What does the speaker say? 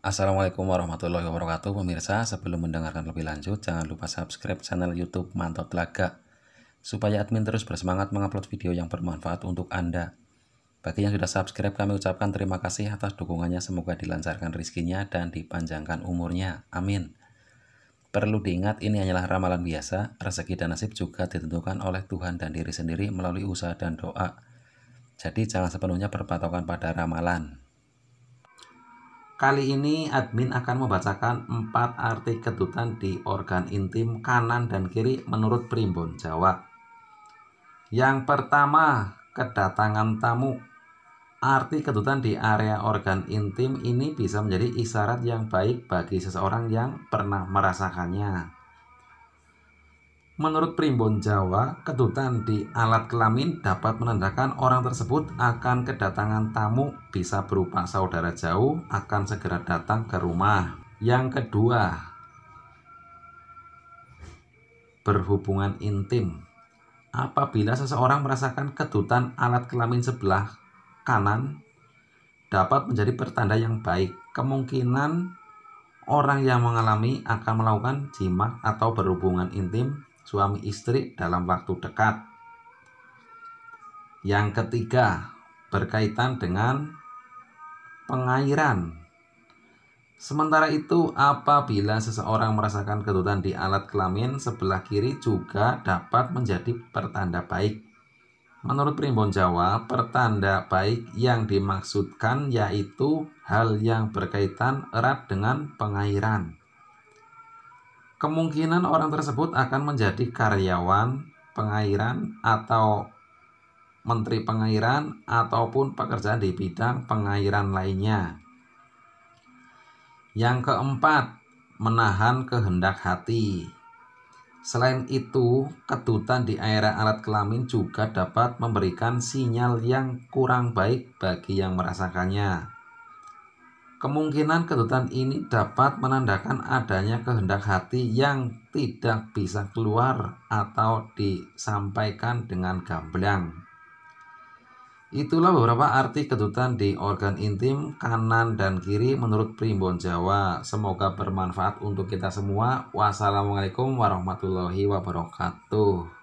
Assalamualaikum warahmatullahi wabarakatuh Pemirsa, sebelum mendengarkan lebih lanjut Jangan lupa subscribe channel youtube Mantau Telaga Supaya admin terus bersemangat mengupload video yang bermanfaat untuk Anda Bagi yang sudah subscribe kami ucapkan terima kasih atas dukungannya Semoga dilancarkan rizkinya dan dipanjangkan umurnya Amin Perlu diingat ini hanyalah ramalan biasa, rezeki dan nasib juga ditentukan oleh Tuhan dan diri sendiri melalui usaha dan doa. Jadi jangan sepenuhnya berpatokan pada ramalan. Kali ini admin akan membacakan empat arti kedutan di organ intim kanan dan kiri menurut primbon Jawa. Yang pertama, kedatangan tamu. Arti kedutan di area organ intim ini bisa menjadi isyarat yang baik bagi seseorang yang pernah merasakannya. Menurut primbon Jawa, kedutan di alat kelamin dapat menandakan orang tersebut akan kedatangan tamu bisa berupa saudara jauh akan segera datang ke rumah. Yang kedua, berhubungan intim. Apabila seseorang merasakan kedutan alat kelamin sebelah kanan dapat menjadi pertanda yang baik. Kemungkinan orang yang mengalami akan melakukan jimat atau berhubungan intim suami istri dalam waktu dekat. Yang ketiga, berkaitan dengan pengairan. Sementara itu, apabila seseorang merasakan kedutan di alat kelamin sebelah kiri juga dapat menjadi pertanda baik. Menurut Primbon Jawa, pertanda baik yang dimaksudkan yaitu hal yang berkaitan erat dengan pengairan kemungkinan orang tersebut akan menjadi karyawan pengairan atau menteri pengairan ataupun pekerjaan di bidang pengairan lainnya. Yang keempat, menahan kehendak hati. Selain itu, kedutan di area alat kelamin juga dapat memberikan sinyal yang kurang baik bagi yang merasakannya. Kemungkinan kedutan ini dapat menandakan adanya kehendak hati yang tidak bisa keluar atau disampaikan dengan gamblang. Itulah beberapa arti kedutan di organ intim kanan dan kiri menurut Primbon Jawa. Semoga bermanfaat untuk kita semua. Wassalamualaikum warahmatullahi wabarakatuh.